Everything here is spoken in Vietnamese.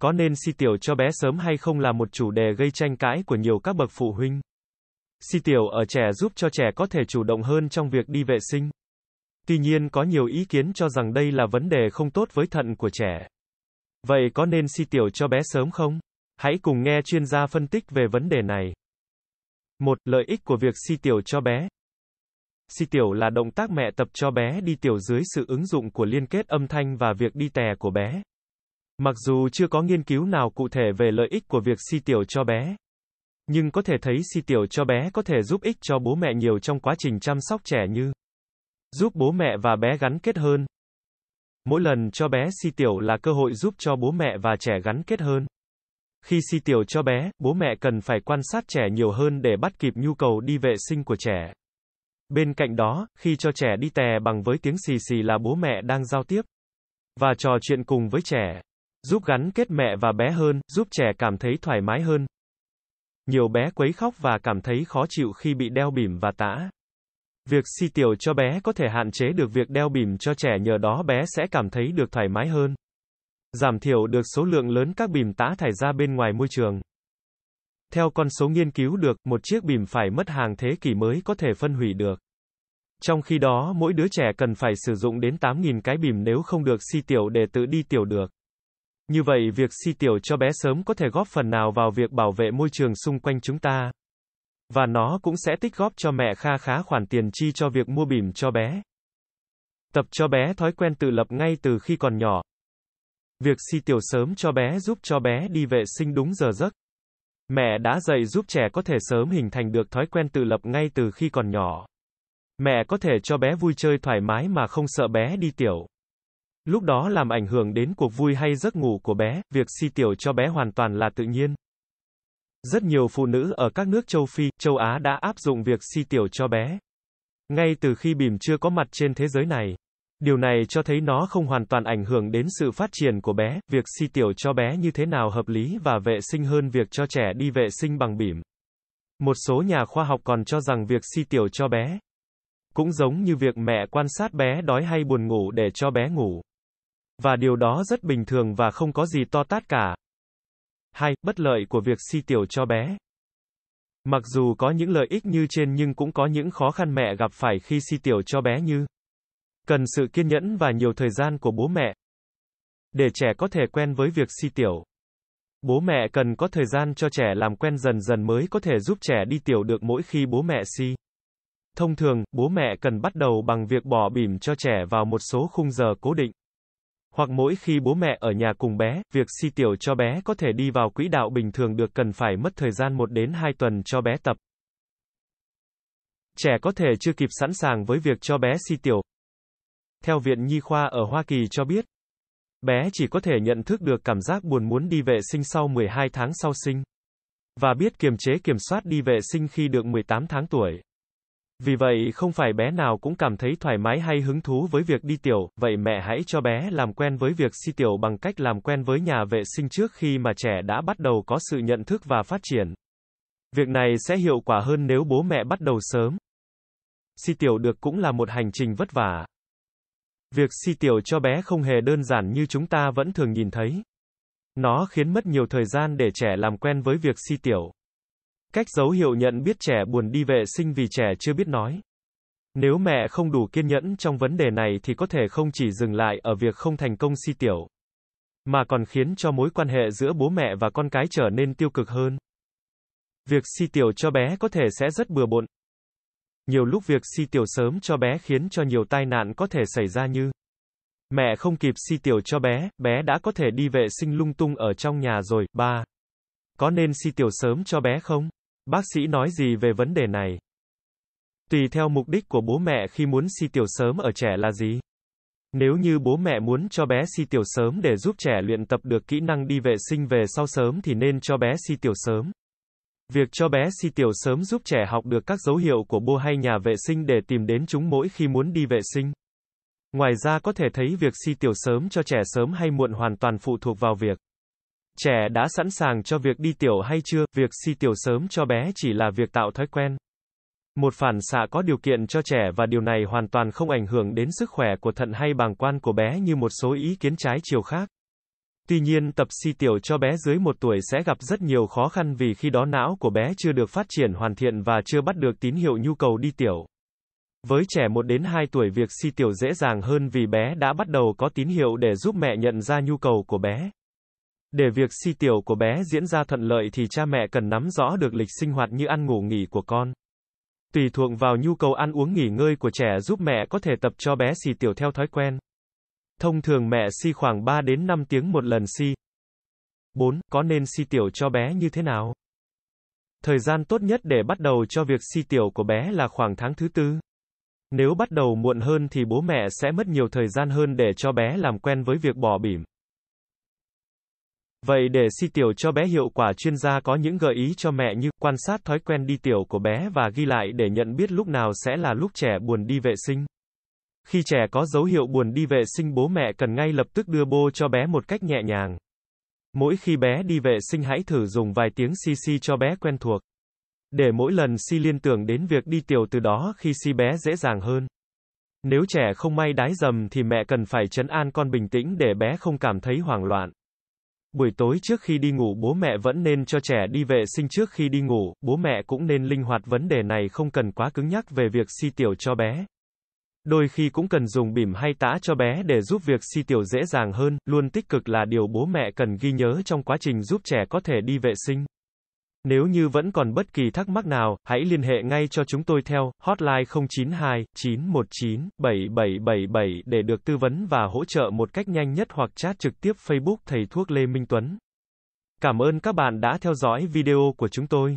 Có nên si tiểu cho bé sớm hay không là một chủ đề gây tranh cãi của nhiều các bậc phụ huynh. Si tiểu ở trẻ giúp cho trẻ có thể chủ động hơn trong việc đi vệ sinh. Tuy nhiên có nhiều ý kiến cho rằng đây là vấn đề không tốt với thận của trẻ. Vậy có nên si tiểu cho bé sớm không? Hãy cùng nghe chuyên gia phân tích về vấn đề này. Một Lợi ích của việc si tiểu cho bé. Si tiểu là động tác mẹ tập cho bé đi tiểu dưới sự ứng dụng của liên kết âm thanh và việc đi tè của bé. Mặc dù chưa có nghiên cứu nào cụ thể về lợi ích của việc si tiểu cho bé, nhưng có thể thấy si tiểu cho bé có thể giúp ích cho bố mẹ nhiều trong quá trình chăm sóc trẻ như giúp bố mẹ và bé gắn kết hơn. Mỗi lần cho bé si tiểu là cơ hội giúp cho bố mẹ và trẻ gắn kết hơn. Khi si tiểu cho bé, bố mẹ cần phải quan sát trẻ nhiều hơn để bắt kịp nhu cầu đi vệ sinh của trẻ. Bên cạnh đó, khi cho trẻ đi tè bằng với tiếng xì xì là bố mẹ đang giao tiếp và trò chuyện cùng với trẻ, giúp gắn kết mẹ và bé hơn, giúp trẻ cảm thấy thoải mái hơn. Nhiều bé quấy khóc và cảm thấy khó chịu khi bị đeo bỉm và tã. Việc si tiểu cho bé có thể hạn chế được việc đeo bỉm cho trẻ nhờ đó bé sẽ cảm thấy được thoải mái hơn. Giảm thiểu được số lượng lớn các bỉm tã thải ra bên ngoài môi trường. Theo con số nghiên cứu được, một chiếc bìm phải mất hàng thế kỷ mới có thể phân hủy được. Trong khi đó mỗi đứa trẻ cần phải sử dụng đến 8.000 cái bìm nếu không được si tiểu để tự đi tiểu được. Như vậy việc si tiểu cho bé sớm có thể góp phần nào vào việc bảo vệ môi trường xung quanh chúng ta. Và nó cũng sẽ tích góp cho mẹ kha khá khoản tiền chi cho việc mua bìm cho bé. Tập cho bé thói quen tự lập ngay từ khi còn nhỏ. Việc si tiểu sớm cho bé giúp cho bé đi vệ sinh đúng giờ giấc. Mẹ đã dạy giúp trẻ có thể sớm hình thành được thói quen tự lập ngay từ khi còn nhỏ. Mẹ có thể cho bé vui chơi thoải mái mà không sợ bé đi tiểu. Lúc đó làm ảnh hưởng đến cuộc vui hay giấc ngủ của bé, việc si tiểu cho bé hoàn toàn là tự nhiên. Rất nhiều phụ nữ ở các nước châu Phi, châu Á đã áp dụng việc si tiểu cho bé. Ngay từ khi bìm chưa có mặt trên thế giới này, Điều này cho thấy nó không hoàn toàn ảnh hưởng đến sự phát triển của bé, việc si tiểu cho bé như thế nào hợp lý và vệ sinh hơn việc cho trẻ đi vệ sinh bằng bỉm. Một số nhà khoa học còn cho rằng việc si tiểu cho bé cũng giống như việc mẹ quan sát bé đói hay buồn ngủ để cho bé ngủ. Và điều đó rất bình thường và không có gì to tát cả. 2. Bất lợi của việc si tiểu cho bé. Mặc dù có những lợi ích như trên nhưng cũng có những khó khăn mẹ gặp phải khi si tiểu cho bé như Cần sự kiên nhẫn và nhiều thời gian của bố mẹ. Để trẻ có thể quen với việc si tiểu. Bố mẹ cần có thời gian cho trẻ làm quen dần dần mới có thể giúp trẻ đi tiểu được mỗi khi bố mẹ si. Thông thường, bố mẹ cần bắt đầu bằng việc bỏ bỉm cho trẻ vào một số khung giờ cố định. Hoặc mỗi khi bố mẹ ở nhà cùng bé, việc si tiểu cho bé có thể đi vào quỹ đạo bình thường được cần phải mất thời gian một đến hai tuần cho bé tập. Trẻ có thể chưa kịp sẵn sàng với việc cho bé si tiểu theo Viện Nhi Khoa ở Hoa Kỳ cho biết. Bé chỉ có thể nhận thức được cảm giác buồn muốn đi vệ sinh sau 12 tháng sau sinh. Và biết kiềm chế kiểm soát đi vệ sinh khi được 18 tháng tuổi. Vì vậy không phải bé nào cũng cảm thấy thoải mái hay hứng thú với việc đi tiểu, vậy mẹ hãy cho bé làm quen với việc si tiểu bằng cách làm quen với nhà vệ sinh trước khi mà trẻ đã bắt đầu có sự nhận thức và phát triển. Việc này sẽ hiệu quả hơn nếu bố mẹ bắt đầu sớm. Si tiểu được cũng là một hành trình vất vả, Việc si tiểu cho bé không hề đơn giản như chúng ta vẫn thường nhìn thấy. Nó khiến mất nhiều thời gian để trẻ làm quen với việc si tiểu. Cách dấu hiệu nhận biết trẻ buồn đi vệ sinh vì trẻ chưa biết nói. Nếu mẹ không đủ kiên nhẫn trong vấn đề này thì có thể không chỉ dừng lại ở việc không thành công si tiểu, mà còn khiến cho mối quan hệ giữa bố mẹ và con cái trở nên tiêu cực hơn. Việc si tiểu cho bé có thể sẽ rất bừa bộn, nhiều lúc việc si tiểu sớm cho bé khiến cho nhiều tai nạn có thể xảy ra như Mẹ không kịp si tiểu cho bé, bé đã có thể đi vệ sinh lung tung ở trong nhà rồi. ba. Có nên si tiểu sớm cho bé không? Bác sĩ nói gì về vấn đề này? Tùy theo mục đích của bố mẹ khi muốn si tiểu sớm ở trẻ là gì? Nếu như bố mẹ muốn cho bé si tiểu sớm để giúp trẻ luyện tập được kỹ năng đi vệ sinh về sau sớm thì nên cho bé si tiểu sớm. Việc cho bé si tiểu sớm giúp trẻ học được các dấu hiệu của bô hay nhà vệ sinh để tìm đến chúng mỗi khi muốn đi vệ sinh. Ngoài ra có thể thấy việc si tiểu sớm cho trẻ sớm hay muộn hoàn toàn phụ thuộc vào việc trẻ đã sẵn sàng cho việc đi tiểu hay chưa, việc si tiểu sớm cho bé chỉ là việc tạo thói quen. Một phản xạ có điều kiện cho trẻ và điều này hoàn toàn không ảnh hưởng đến sức khỏe của thận hay bàng quan của bé như một số ý kiến trái chiều khác. Tuy nhiên tập si tiểu cho bé dưới 1 tuổi sẽ gặp rất nhiều khó khăn vì khi đó não của bé chưa được phát triển hoàn thiện và chưa bắt được tín hiệu nhu cầu đi tiểu. Với trẻ 1 đến 2 tuổi việc si tiểu dễ dàng hơn vì bé đã bắt đầu có tín hiệu để giúp mẹ nhận ra nhu cầu của bé. Để việc si tiểu của bé diễn ra thuận lợi thì cha mẹ cần nắm rõ được lịch sinh hoạt như ăn ngủ nghỉ của con. Tùy thuộc vào nhu cầu ăn uống nghỉ ngơi của trẻ giúp mẹ có thể tập cho bé si tiểu theo thói quen. Thông thường mẹ si khoảng 3 đến 5 tiếng một lần si. 4. Có nên si tiểu cho bé như thế nào? Thời gian tốt nhất để bắt đầu cho việc si tiểu của bé là khoảng tháng thứ tư. Nếu bắt đầu muộn hơn thì bố mẹ sẽ mất nhiều thời gian hơn để cho bé làm quen với việc bỏ bỉm. Vậy để si tiểu cho bé hiệu quả chuyên gia có những gợi ý cho mẹ như quan sát thói quen đi tiểu của bé và ghi lại để nhận biết lúc nào sẽ là lúc trẻ buồn đi vệ sinh. Khi trẻ có dấu hiệu buồn đi vệ sinh bố mẹ cần ngay lập tức đưa bô cho bé một cách nhẹ nhàng. Mỗi khi bé đi vệ sinh hãy thử dùng vài tiếng xi xi cho bé quen thuộc. Để mỗi lần si liên tưởng đến việc đi tiểu từ đó khi si bé dễ dàng hơn. Nếu trẻ không may đái dầm thì mẹ cần phải chấn an con bình tĩnh để bé không cảm thấy hoảng loạn. Buổi tối trước khi đi ngủ bố mẹ vẫn nên cho trẻ đi vệ sinh trước khi đi ngủ, bố mẹ cũng nên linh hoạt vấn đề này không cần quá cứng nhắc về việc si tiểu cho bé. Đôi khi cũng cần dùng bỉm hay tã cho bé để giúp việc si tiểu dễ dàng hơn, luôn tích cực là điều bố mẹ cần ghi nhớ trong quá trình giúp trẻ có thể đi vệ sinh. Nếu như vẫn còn bất kỳ thắc mắc nào, hãy liên hệ ngay cho chúng tôi theo hotline 092 919 7777 để được tư vấn và hỗ trợ một cách nhanh nhất hoặc chat trực tiếp Facebook Thầy Thuốc Lê Minh Tuấn. Cảm ơn các bạn đã theo dõi video của chúng tôi.